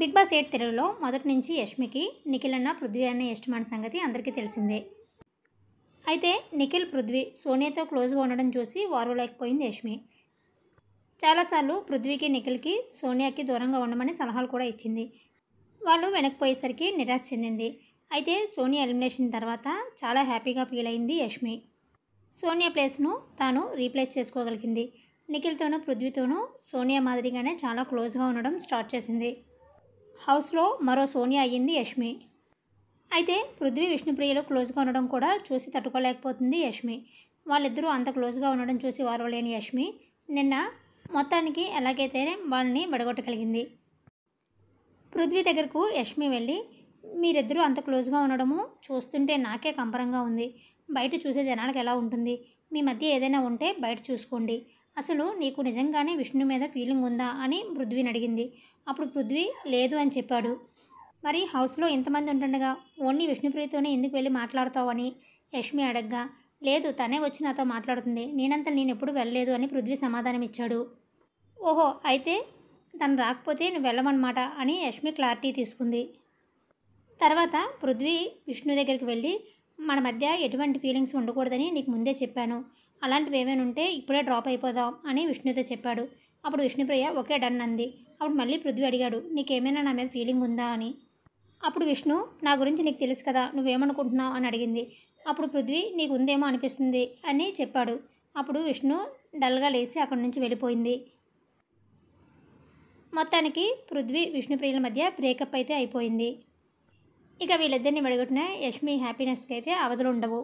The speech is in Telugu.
బిగ్ బాస్ ఎయిట్ తెలుగులో మొదటి నుంచి యష్మికి నిఖిల్ అన్న పృథ్వీ అన్న ఇష్టమైన సంగతి అందరికీ తెలిసిందే అయితే నిఖిల్ పృథ్వీ సోనియాతో క్లోజ్గా ఉండడం చూసి లేకపోయింది యష్మి చాలాసార్లు పృథ్వీకి నిఖిల్కి సోనియాకి దూరంగా ఉండమని సలహాలు కూడా ఇచ్చింది వాళ్ళు వెనక్కిపోయేసరికి నిరాశ చెందింది అయితే సోనియా ఎలిమినేషన్ తర్వాత చాలా హ్యాపీగా ఫీల్ అయింది యష్మి సోనియా ప్లేస్ను తాను రీప్లేస్ చేసుకోగలిగింది నిఖిల్తోనూ పృథ్వీతోనూ సోనియా మాదిరిగానే చాలా క్లోజ్గా ఉండడం స్టార్ట్ చేసింది హౌస్లో మరో సోనియా అయ్యింది యష్మి అయితే పృథ్వీ విష్ణుప్రియలు క్లోజ్గా ఉండడం కూడా చూసి తట్టుకోలేకపోతుంది యష్మి వాళ్ళిద్దరూ అంత క్లోజ్గా ఉండడం చూసి వారవలేని యష్మి నిన్న మొత్తానికి ఎలాగైతే వాళ్ళని బడగొట్టగలిగింది పృథ్వీ దగ్గరకు యష్మి వెళ్ళి మీరిద్దరూ అంత క్లోజ్గా ఉండడము చూస్తుంటే నాకే కంపరంగా ఉంది బయట చూసే జనాలకు ఎలా ఉంటుంది మీ మధ్య ఏదైనా ఉంటే బయట చూసుకోండి అసలు నీకు నిజంగానే విష్ణు మీద ఫీలింగ్ ఉందా అని పృథ్వీని అడిగింది అప్పుడు పృథ్వీ లేదు అని చెప్పాడు మరి హౌస్లో ఇంతమంది ఉంటుండగా ఓన్లీ విష్ణుప్రియతోనే ఎందుకు వెళ్ళి మాట్లాడతావని యష్మి అడగ్గా లేదు తనే వచ్చి నాతో మాట్లాడుతుంది నేనంత నేను ఎప్పుడు వెళ్ళలేదు అని పృథ్వీ సమాధానం ఇచ్చాడు ఓహో అయితే తను రాకపోతే నువ్వు వెళ్ళమన్నమాట అని యష్మి క్లారిటీ తీసుకుంది తర్వాత పృథ్వీ విష్ణు దగ్గరికి వెళ్ళి మన మధ్య ఎటువంటి ఫీలింగ్స్ ఉండకూడదని నీకు ముందే చెప్పాను అలాంటివి ఏమైనా ఉంటే ఇప్పుడే డ్రాప్ అయిపోదాం అని విష్ణుతో చెప్పాడు అప్పుడు విష్ణుప్రియ ఒకే డన్ అంది అప్పుడు మళ్ళీ పృథ్వీ అడిగాడు నీకేమైనా నా మీద ఫీలింగ్ ఉందా అని అప్పుడు విష్ణు నా గురించి నీకు తెలుసు కదా నువ్వేమనుకుంటున్నావు అని అడిగింది అప్పుడు పృథ్వీ నీకు ఉందేమో అనిపిస్తుంది అని చెప్పాడు అప్పుడు విష్ణు డల్గా లేచి అక్కడి నుంచి వెళ్ళిపోయింది మొత్తానికి పృథ్వీ విష్ణుప్రియుల మధ్య బ్రేకప్ అయితే అయిపోయింది ఇక వీళ్ళిద్దరిని విడగొట్టిన యష్మి హ్యాపీనెస్కి అయితే అవధులు ఉండవు